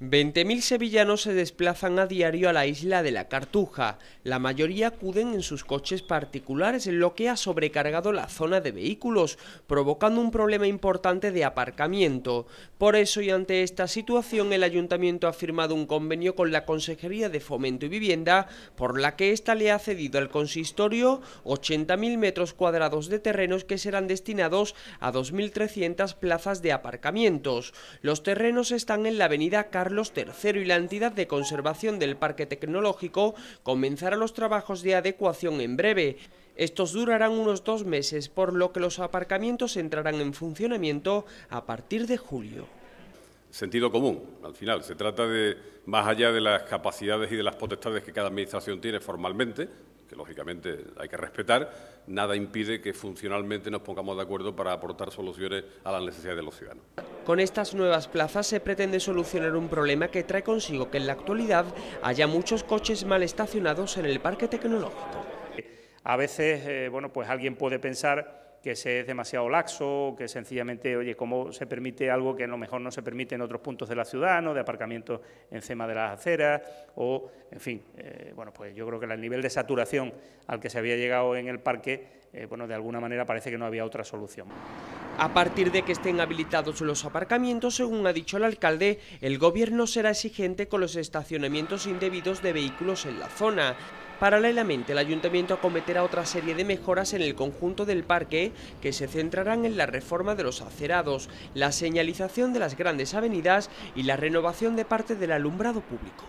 20.000 sevillanos se desplazan a diario a la isla de la Cartuja. La mayoría acuden en sus coches particulares, lo que ha sobrecargado la zona de vehículos, provocando un problema importante de aparcamiento. Por eso y ante esta situación, el Ayuntamiento ha firmado un convenio con la Consejería de Fomento y Vivienda, por la que ésta le ha cedido al consistorio 80.000 metros cuadrados de terrenos que serán destinados a 2.300 plazas de aparcamientos. Los terrenos están en la avenida Carlos los III y la entidad de conservación del Parque Tecnológico comenzará los trabajos de adecuación en breve. Estos durarán unos dos meses, por lo que los aparcamientos entrarán en funcionamiento a partir de julio sentido común, al final. Se trata de, más allá de las capacidades y de las potestades que cada Administración tiene formalmente, que lógicamente hay que respetar, nada impide que funcionalmente nos pongamos de acuerdo para aportar soluciones a las necesidades de los ciudadanos. Con estas nuevas plazas se pretende solucionar un problema que trae consigo que en la actualidad haya muchos coches mal estacionados en el parque tecnológico. A veces, eh, bueno, pues alguien puede pensar que se es demasiado laxo, que sencillamente, oye, cómo se permite algo que a lo mejor no se permite en otros puntos de la ciudad, ¿no? de aparcamiento encima de las aceras, o, en fin, eh, bueno, pues yo creo que el nivel de saturación al que se había llegado en el parque, eh, bueno, de alguna manera parece que no había otra solución. A partir de que estén habilitados los aparcamientos, según ha dicho el alcalde, el gobierno será exigente con los estacionamientos indebidos de vehículos en la zona. Paralelamente, el ayuntamiento acometerá otra serie de mejoras en el conjunto del parque que se centrarán en la reforma de los acerados, la señalización de las grandes avenidas y la renovación de parte del alumbrado público.